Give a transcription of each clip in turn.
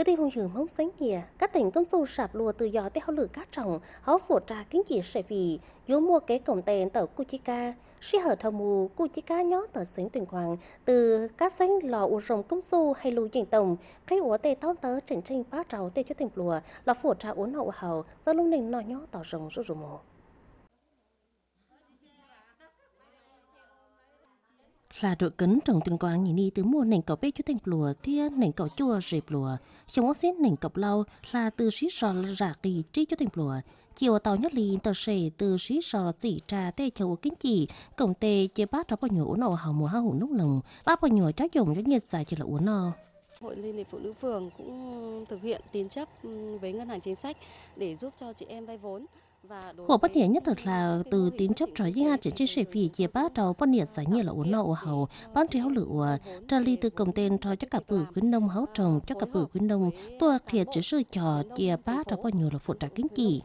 cứ 그때 vùng mông xanh nhìa, các tỉnh công sâu sạp lùa từ gió tới hậu lử các trọng, hậu phổ trà kinh chỉ sẽ vì, yếu mua kế cổng tên tàu Kuchika chi sĩ hở thờ mù Kuchika nhó tờ xến tuyển hoàng từ cá xanh lò u rồng công sâu hay lù dành tổng, cái ủa tê tao tớ trình trình phá trào tê cho tỉnh lùa, là phổ trà uốn hậu hậu, tớ lung nình nò nhó tỏ rồng rủ rủ là đội cấn trong tuyên quang nhìn đi từ mùa nền cọc bê chú thành lùa thia nền cọc chua rệp lùa trong ốc xếp nền cọc lau là từ xí sò rạ kỳ trí chú thành lùa chiều tàu nhất lì tàu sề từ xí sò tỉ trà tê châu kính chỉ cổng tê chế bát ra bao nhiêu uống nổ hào mùa hao hủ núc lừng bát bao nhiêu cháu dùng cho nhiệt giải chỉ là uống no Hội Liên hiệp Phụ nữ phường cũng thực hiện tín chấp ừ, với ngân hàng chính sách để giúp cho chị em vay vốn. 我不年 nhất thực là từ tín chấp trở với chỉ chia sẻ vì chế bá đầu bất niệm giải nhiệt là uốn nậu hầu bán chéo lửa tra từ công tên cho các cặp bử quyến nông háo trồng cho cặp bử quyến nông tôi thiệt chỉ sự trò chế bá đầu bao nhiêu là phụ trách kinh chỉ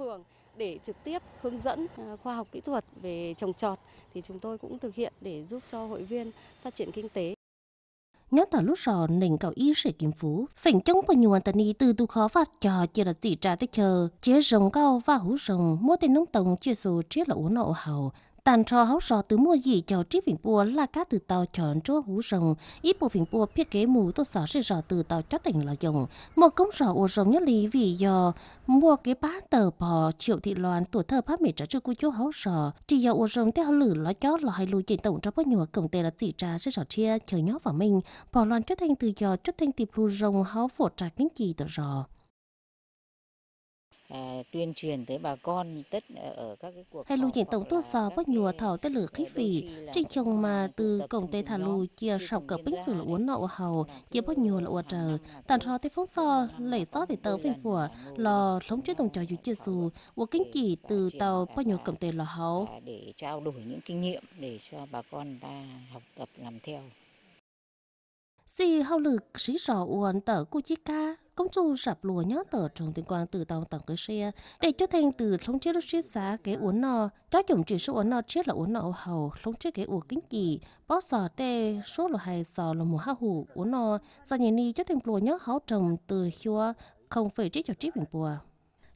trực tiếp hướng dẫn à, khoa học kỹ thuật về trồng trọt thì chúng tôi cũng thực hiện để giúp cho hội viên phát triển kinh tế nhớ tờ lúc sò nền cậu y sĩ kiếm phú phỉnh chống của nhiều anh tani từ tu khó phát cho chưa là tỷ trả tới chờ chế rồng cao và hú rồng mua tên nông tổng chia số chết là uống nậu hầu tàn 但 cho hậu sọ từ mua gì cho trí phim bùa là cá từ tàu chọn cho hú rồng ít bộ phim bùa phía kế mù tôi sợ sẽ sọ từ tàu cho đỉnh là dùng một công sọ ô rồng nhất lý vì do mua cái bá tờ bò triệu thị loan tuổi thơ phát mệt trả cho cô chú hậu sọ chỉ do ô rồng theo lử lá chó là hai lùi chỉ tổng cho bao nhiêu cổng tề là tỷ trà sẽ sọ chia chờ nhó vào mình bò loan cho thanh từ do cho thanh tiệp lù rồng hậu phổ trà kính kỳ tờ rò À, tuyên truyền tới bà con tất à, ở các cái cuộc hay lưu diện tổng tốt giờ bắt nhùa thảo tất lửa khí phì trên chồng mà từ cổng tây thả lu chia sọc cờ bích sử là uốn nậu hầu chia bắt nhùa là trời tàn trò tây phóng so lẩy gió thì tớ phình phủa lò lống chuyên đồng trò dù chia dù của kinh chỉ từ tàu bắt nhùa cổng tây lò hầu để trao đổi những kinh nghiệm để cho bà con ta học tập làm theo si hậu lực sĩ sọ uốn tờ cô chi ca công chủ sập lùa nhớ tờ trong tuyên quang từ tàu tầng cơ xe để cho thành từ sống chết chết giá cái uốn nọ cho chủng chỉ số uốn nọ chết là uốn nọ hầu sống chết cái uốn kính gì bó sò tê số là hai sò là mùa ha hủ uốn nọ sau nhảy ni cho thành lùa nhớ háo trồng từ chua không phải chết cho chết bình bùa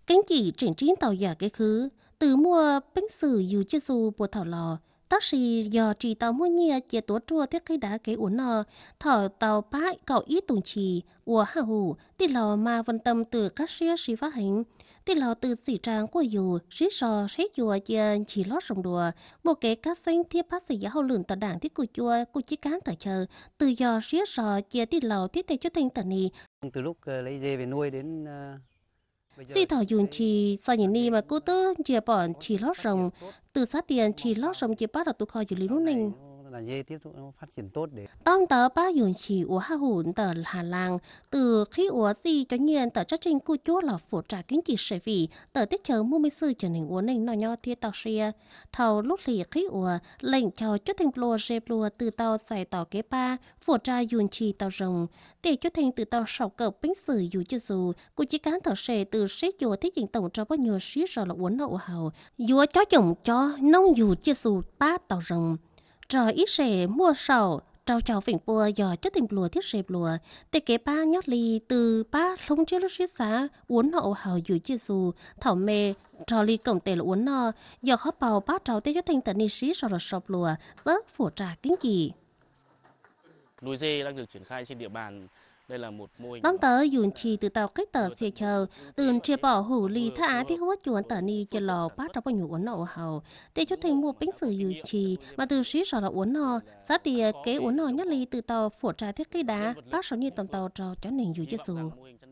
kính chỉ triển chiến tàu giả cái khứ từ mua bánh sử dù chưa su bùa thảo lò tất sĩ giờ chỉ tàu mua nhia chia tổ chua thiết cái đá cái uốn nò thở tàu bãi cậu ít tùng chỉ ủa hà hủ thì lò mà văn tâm từ các xe sĩ phát hình thì lò từ sĩ trang của dù sĩ sò sĩ chùa chia chỉ lót rồng đùa một cái các xanh thiết phát sĩ giáo lượng tờ đảng thiết của chua của chiếc cán tờ chờ từ giờ sĩ sò chia thì lò thiết tề cho thành tờ nì từ lúc ờ, lấy dê về nuôi đến ờ, Sĩ thảo dùng chi sau những ni mà cô tớ chia bọn chỉ lót rồng, từ sát tiền chỉ lót rồng chỉ bắt là tôi kho dù lý lúc nình là dê tiếp tục phát triển tốt để ông tớ ba dùng chỉ của ha hùn tờ hà làng từ khi của gì cho nhiên tờ chất trình cu chúa là phụ trả kinh chỉ sợi vị tờ tiết chờ mua mấy sư trở nên uống nên nó nho thiết tàu xe thầu lúc lì khi của lệnh cho chất thành lô dê lùa từ tàu xài tàu kế ba phụ trả dùng chỉ tàu rồng để chất thành từ tàu sọc cờ bánh sử dù chưa dù cụ chỉ cán tàu xe từ xế chùa thiết diện tổng cho bao nhiêu xí rồi là uống nậu hầu dù chó chồng cho nông dù chưa dù ba tàu rồng trò ít sẻ mua sầu trao cho phỉnh bùa giờ cho tìm lùa thiết rệp lùa tê kế ba nhót ly từ ba lông chưa lúc xá uốn hậu hào dù chia dù thảo mê trò ly cổng tề là uốn nọ giờ khó bào ba trào tê cho thành tận ni sĩ rồi là sọp lùa tớt phủ trà kính kỳ nuôi dê đang được triển khai trên địa bàn Bóng tớ dùn chi từ tàu cách tờ xe chờ, từ chia bỏ hủ lì thả thì hốt chuồn tờ ni cho lò bát ra bao nhiêu uốn nổ hầu. Để cho thành một bánh sử dùn chi, mà từ sĩ sợ là uốn nò, giá thì kế uốn nò nhất lì từ tàu phổ trà thiết cây đá, bác sở như tầm tàu trò cho nền dùn cho dù.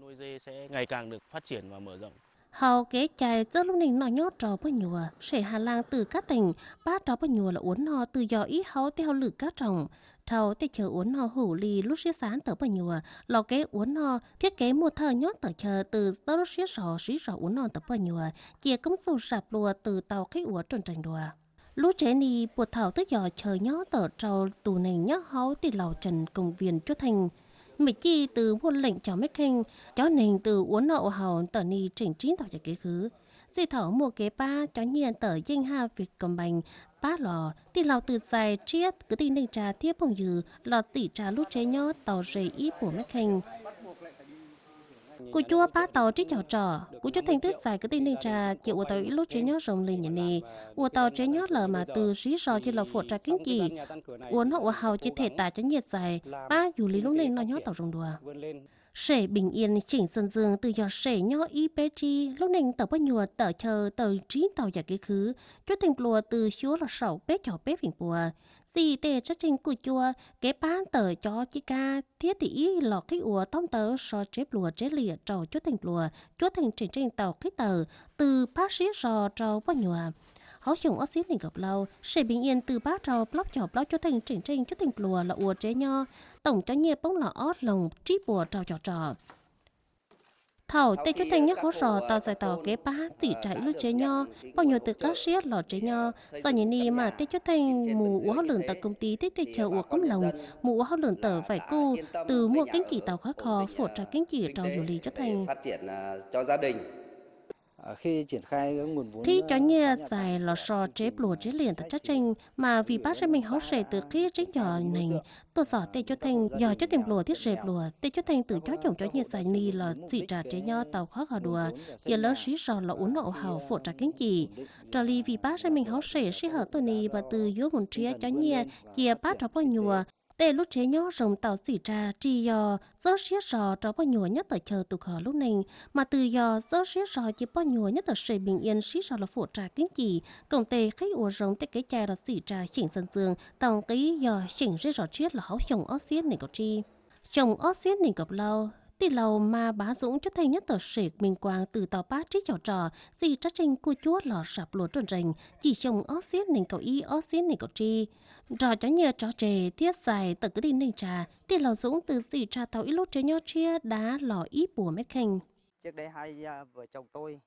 Nuôi dê ngày càng được phát triển và mở rộng hầu kế chạy giữa lúc nình nọ nhót trò bao nhùa sể hà lang từ các tỉnh ba trò bao nhùa là uốn ho từ giò ý hầu theo lử các trồng thầu tê chờ uốn ho hủ lì lúc xế sáng tới bao nhùa lò kế uốn ho thiết kế một thờ nhót tờ chờ từ giữa lúc xế sò xí sò uốn ho tới bao nhùa chia cấm sù sạp lùa từ tàu khách uốn trần trành đùa lúc trẻ ni buộc thảo tức giò chờ nhót tờ trầu tù này nhó hấu thì lào trần công viên chúa thành chi từ buôn lệnh cho mít kinh cho nền từ uốn nậu hầu tờ ni chỉnh chính tạo cho kế khứ dì thở mùa kế ba cho nhiên tờ dinh ha việc cầm bành ba lò tỷ lào từ dài triết cứ tin đình trà tiếp bồng dừ lò tỉ trà lút chế nhó tàu rể ít của mít kinh Cô chúa ba tàu trí chào trò, cô chúa thanh thức xài cái tin nên trà, chị của tàu ít lúc chế nhớ rồng lì nhỉ nè, của tàu chế nhớ lờ mà từ xí rò chỉ là phụ trà kính kỳ, ủa hậu ủa hào chỉ thể tả cho nhiệt dài, ba dù lý lúc nên nó nhớ tàu rồng đùa. Sể bình yên chỉnh sân dương từ giờ sể nhỏ y bê chi, lúc nành tờ bao nhùa tờ chờ tờ trí tàu giả kế khứ, cho thành lùa từ chúa là sầu bế cho bế phình bùa. Dì tê chắc trình cụ chùa, kế bán tờ cho chi ca, thiết tỷ y lọ cái ùa tông tờ so chép lùa chế lìa trò cho thành lùa, cho thành trình trình tàu cái tờ, từ bác sĩ rò trầu bao nhùa. 好熊 ở xí lĩnh gặp lâu sẽ bình yên từ bát trò block cho block cho thành trình trình cho thành lùa là ua chế nho tổng cho nhẹ bóng là ót lồng trí bùa trò trò trò thảo tê cho thành nhất hỗ trợ tàu giải tàu kế ba tỷ chạy lưu chế nho bao nhiêu từ các siết lọ chế nho do nhỉ ni mà tê cho thành mù uống hao lửng tàu công ty tê tê chờ uống công lồng mù uống hao lửng tờ vải cu từ mua kính chỉ tàu khá khó phổ trà kính chỉ trò dù lý cho thành phát triển à, cho gia đình thì cho như giải lò xo chế lùa chế liền thật chắc chanh mà vì bác ra mình hốt rể từ khi chế nhỏ này tôi sợ tê cho thành giờ cho tìm lùa thiết rệp lùa tê cho thành từ chó chồng cho như giải ni là dị trả chế nho tàu khó gò đùa giờ lỡ xí sò là uống nậu hào phụ trả kính gì trò lì vì bác ra mình hốt rể xí hở tôi ni và từ dưới vùng chia cho dạ, như chia bác trò bao nhùa để lúc chế nhó rồng tàu xỉ trà chỉ do rớt xiết rò cho bao nhùa nhất ở chờ tụ khờ lúc này mà từ do rớt xiết rò chỉ bao nhùa nhất ở sự bình yên xí rò là phụ trà kiến chỉ cộng tề khách ủa rồng tê cái chai là xỉ trà chỉnh sân dương tàu cái do chỉnh rết rò chết là háo chồng ớt xiết này có chi chồng ớt xiết này gặp lâu Tỷ lầu mà bá dũng cho thấy nhất tờ sệt Minh quang từ tàu bá trí trò trò, gì trách trình cô chúa lò sạp lúa tròn rành, chỉ chồng ớt xiết nền cầu y ớt xiết nền cầu tri. Trò chó nhờ trò trề, thiết dài tờ cứ đi nền trà, tỷ lầu dũng từ gì trà tàu ít lúc chế nho chia đá lò ít bùa mét khanh. Trước đây hai à, vợ chồng tôi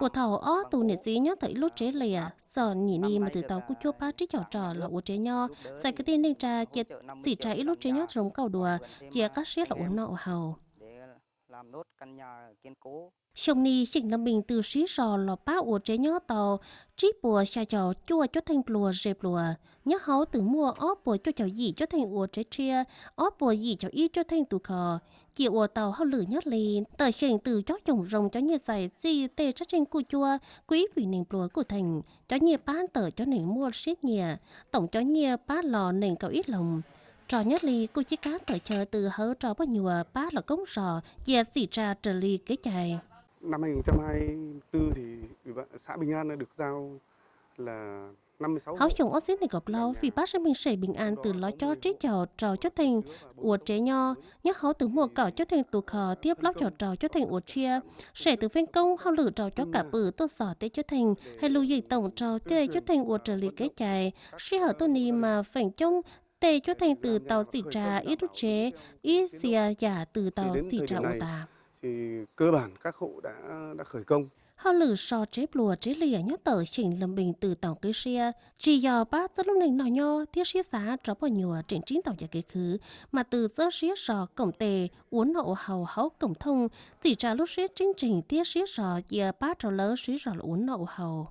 một thầu ó tù nè xí nhá thấy lúc chế lìa, à, sợ nhỉ ni mà từ tàu cú chua ba trích chảo trò là ổ nho, xài cái tên nên trà chết xỉ trái lúc chế cầu đùa, chia các xế là ổ nọ hầu. Xong ni xin nằm bình từ xí rò lò bá ổ trẻ nhó tàu, trí bùa xa chò chua cho thành lùa rệp lùa. Nhớ hấu từ mua ó bùa cho chào gì cho thành ổ trẻ chia, ó bùa gì cho y cho thành tù khờ. Chị ổ tàu hao lửa nhớ lì, tờ xình từ chó chồng rồng cho nhẹ xài gì tê cho trên cu chua, quý vị nền lùa của thành, cho nhẹ bán tờ cho nền mua xít nhẹ, tổng cho nhẹ bán lò nền cậu ít lòng trò nhất ly cô chỉ cá tờ chờ từ hớ trò bao nhiêu bá là cống rò dè xì ra trở ly kế chài năm 2024 thì xã Bình An được giao là 56 Học chúng oxy này gặp lâu vì bác sĩ mình sẽ bình an từ lo cho trí chào trò cho thành uột chế nho nhớ họ từ mùa cỏ cho thành tù khờ tiếp lóc cho trò cho thành uột chia sẽ từ phen công hao lử trò cho cả bự tôi sỏ tế cho thành hay lưu dịch tổng trò tế cho thành uột trợ lý kế chạy sĩ hở tôi mà phảnh chung tế cho thành từ tàu xỉ trà ít rút chế ít xìa giả từ tàu xỉ trà u tà thì cơ bản các hộ đã đã khởi công. Hao lử so chép lùa chế lìa nhất tờ chỉnh lâm bình từ tàu cơ xe, chỉ do bác tất lúc này nói nho thiết xe xá cho bao nhiêu trên chính tàu giả kế khứ, mà từ giơ xe so cổng tề, uốn nộ hầu hấu cổng thông, tỷ trả lúc xe chính trình thiết xe so giờ bác trò lỡ xe so là uốn nộ hầu.